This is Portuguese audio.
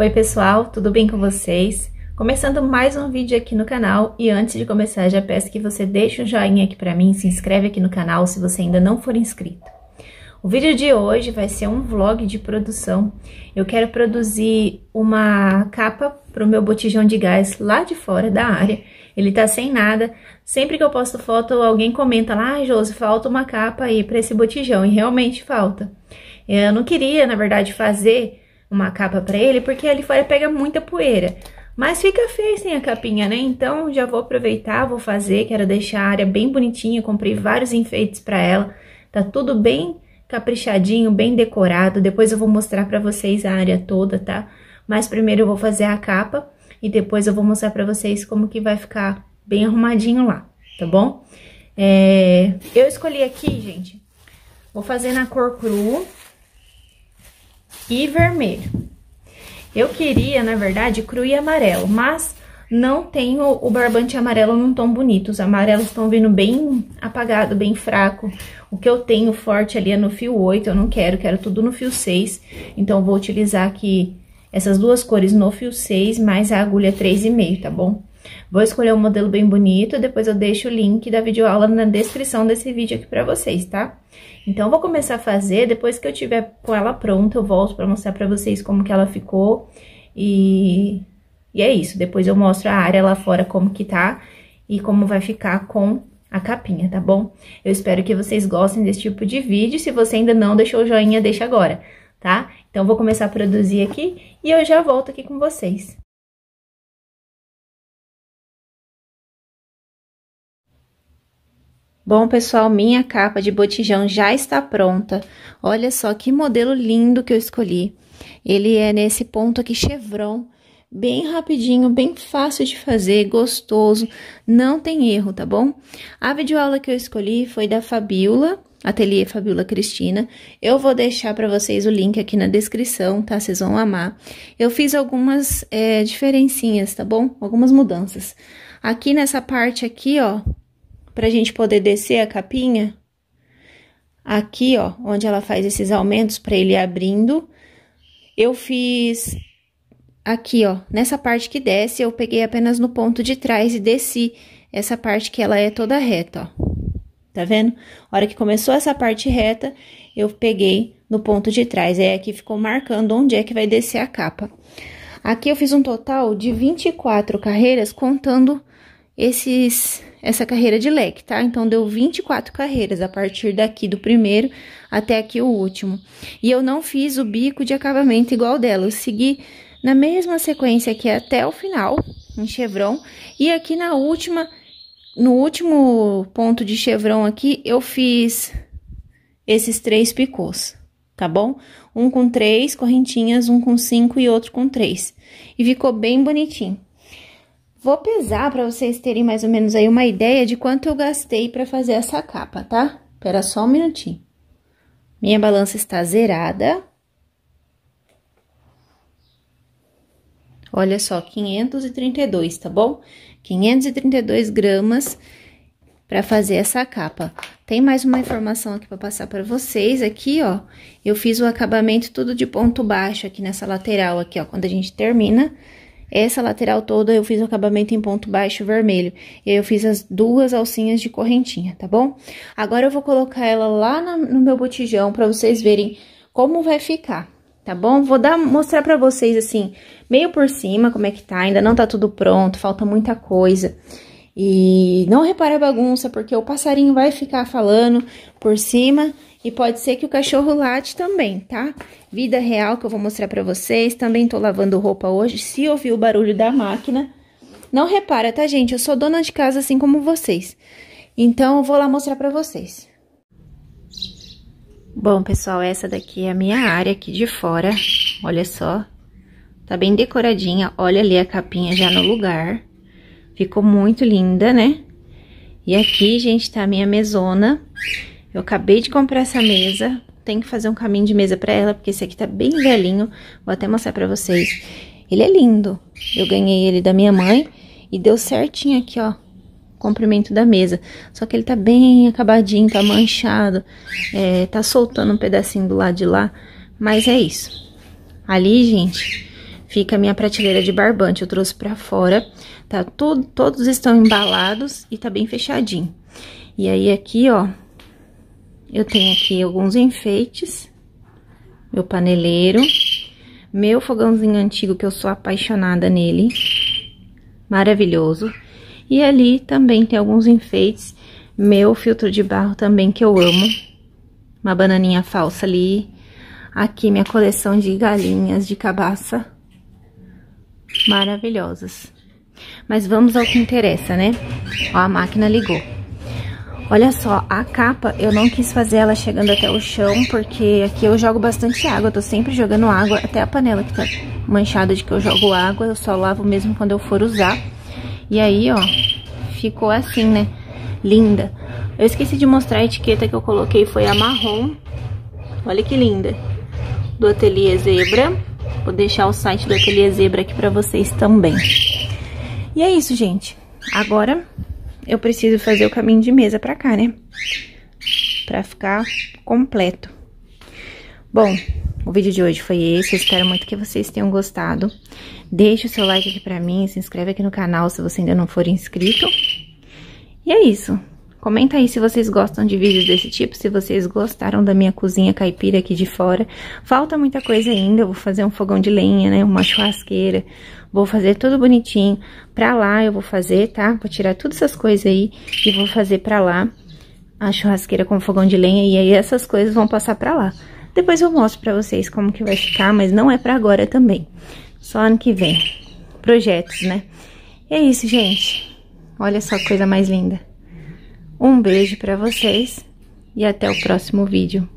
Oi pessoal, tudo bem com vocês? Começando mais um vídeo aqui no canal e antes de começar já peço que você deixe um joinha aqui para mim, se inscreve aqui no canal se você ainda não for inscrito. O vídeo de hoje vai ser um vlog de produção. Eu quero produzir uma capa para o meu botijão de gás lá de fora da área. Ele tá sem nada. Sempre que eu posto foto, alguém comenta lá, ah, Josi, falta uma capa aí para esse botijão. E realmente falta. Eu não queria, na verdade, fazer uma capa para ele, porque ele fora pega muita poeira. Mas fica feio sem a capinha, né? Então já vou aproveitar, vou fazer, quero deixar a área bem bonitinha, comprei vários enfeites para ela. Tá tudo bem caprichadinho, bem decorado. Depois eu vou mostrar para vocês a área toda, tá? Mas primeiro eu vou fazer a capa e depois eu vou mostrar para vocês como que vai ficar bem arrumadinho lá, tá bom? É... Eu escolhi aqui, gente, vou fazer na cor cru, e vermelho. Eu queria, na verdade, cru e amarelo, mas não tenho o barbante amarelo num tom bonito. Os amarelos estão vindo bem apagado, bem fraco. O que eu tenho forte ali é no fio 8, eu não quero, quero tudo no fio 6. Então, vou utilizar aqui essas duas cores no fio 6, mais a agulha 3,5, tá bom? Vou escolher um modelo bem bonito, depois eu deixo o link da videoaula na descrição desse vídeo aqui pra vocês, tá? Então, eu vou começar a fazer, depois que eu tiver com ela pronta, eu volto pra mostrar pra vocês como que ela ficou. E, e é isso, depois eu mostro a área lá fora como que tá e como vai ficar com a capinha, tá bom? Eu espero que vocês gostem desse tipo de vídeo, se você ainda não deixou o joinha, deixa agora, tá? Então, vou começar a produzir aqui e eu já volto aqui com vocês. Bom, pessoal, minha capa de botijão já está pronta. Olha só que modelo lindo que eu escolhi. Ele é nesse ponto aqui, chevron. Bem rapidinho, bem fácil de fazer, gostoso, não tem erro, tá bom? A videoaula que eu escolhi foi da Fabiola, Ateliê Fabiola Cristina. Eu vou deixar para vocês o link aqui na descrição, tá? Vocês vão amar. Eu fiz algumas é, diferencinhas, tá bom? Algumas mudanças. Aqui nessa parte aqui, ó, para a gente poder descer a capinha, aqui, ó, onde ela faz esses aumentos para ele abrindo, eu fiz aqui, ó, nessa parte que desce, eu peguei apenas no ponto de trás e desci essa parte que ela é toda reta, ó. Tá vendo? A hora que começou essa parte reta, eu peguei no ponto de trás. Aí, é aqui ficou marcando onde é que vai descer a capa. Aqui eu fiz um total de 24 carreiras, contando esses essa carreira de leque, tá? Então deu 24 carreiras a partir daqui do primeiro até aqui o último. E eu não fiz o bico de acabamento igual dela, eu segui na mesma sequência aqui é até o final, um chevron, e aqui na última no último ponto de chevron aqui eu fiz esses três picôs, tá bom? Um com três correntinhas, um com cinco e outro com três. E ficou bem bonitinho. Vou pesar para vocês terem mais ou menos aí uma ideia de quanto eu gastei para fazer essa capa, tá? Espera só um minutinho. Minha balança está zerada. Olha só, 532, tá bom? 532 gramas para fazer essa capa. Tem mais uma informação aqui para passar para vocês aqui, ó. Eu fiz o acabamento tudo de ponto baixo aqui nessa lateral aqui, ó, quando a gente termina. Essa lateral toda eu fiz o acabamento em ponto baixo vermelho. E aí eu fiz as duas alcinhas de correntinha, tá bom? Agora eu vou colocar ela lá no meu botijão pra vocês verem como vai ficar, tá bom? Vou dar, mostrar pra vocês, assim, meio por cima como é que tá. Ainda não tá tudo pronto, falta muita coisa. E não repara a bagunça, porque o passarinho vai ficar falando por cima e pode ser que o cachorro late também, tá? Vida real que eu vou mostrar pra vocês. Também tô lavando roupa hoje. Se ouvir o barulho da máquina, não repara, tá, gente? Eu sou dona de casa assim como vocês. Então, eu vou lá mostrar pra vocês. Bom, pessoal, essa daqui é a minha área aqui de fora. Olha só. Tá bem decoradinha. Olha ali a capinha já no lugar. Ficou muito linda, né? E aqui, gente, tá a minha mesona. Eu acabei de comprar essa mesa, tenho que fazer um caminho de mesa para ela, porque esse aqui tá bem velhinho, vou até mostrar para vocês. Ele é lindo, eu ganhei ele da minha mãe e deu certinho aqui, ó, comprimento da mesa. Só que ele tá bem acabadinho, tá manchado, é, tá soltando um pedacinho do lado de lá, mas é isso. Ali, gente, fica a minha prateleira de barbante, eu trouxe pra fora, tá? Tudo, todos estão embalados e tá bem fechadinho. E aí aqui, ó, eu tenho aqui alguns enfeites, meu paneleiro, meu fogãozinho antigo que eu sou apaixonada nele, maravilhoso. E ali também tem alguns enfeites, meu filtro de barro também que eu amo, uma bananinha falsa ali. Aqui minha coleção de galinhas de cabaça, maravilhosas. Mas vamos ao que interessa, né? Ó, a máquina ligou. Olha só, a capa eu não quis fazer ela chegando até o chão, porque aqui eu jogo bastante água, eu tô sempre jogando água, até a panela que tá manchada de que eu jogo água, eu só lavo mesmo quando eu for usar. E aí, ó, ficou assim, né? Linda. Eu esqueci de mostrar a etiqueta que eu coloquei, foi a marrom. Olha que linda. Do Ateliê Zebra. Vou deixar o site do Ateliê Zebra aqui pra vocês também. E é isso, gente. Agora eu preciso fazer o caminho de mesa pra cá, né? Pra ficar completo. Bom, o vídeo de hoje foi esse. Eu espero muito que vocês tenham gostado. Deixe o seu like aqui pra mim, se inscreve aqui no canal se você ainda não for inscrito. E é isso. Comenta aí se vocês gostam de vídeos desse tipo, se vocês gostaram da minha cozinha caipira aqui de fora. Falta muita coisa ainda, eu vou fazer um fogão de lenha, né, uma churrasqueira, vou fazer tudo bonitinho. Pra lá eu vou fazer, tá? Vou tirar todas essas coisas aí e vou fazer pra lá a churrasqueira com fogão de lenha e aí essas coisas vão passar pra lá. Depois eu mostro pra vocês como que vai ficar, mas não é pra agora também. Só ano que vem. Projetos, né? E é isso, gente. Olha só que coisa mais linda. Um beijo para vocês e até o próximo vídeo.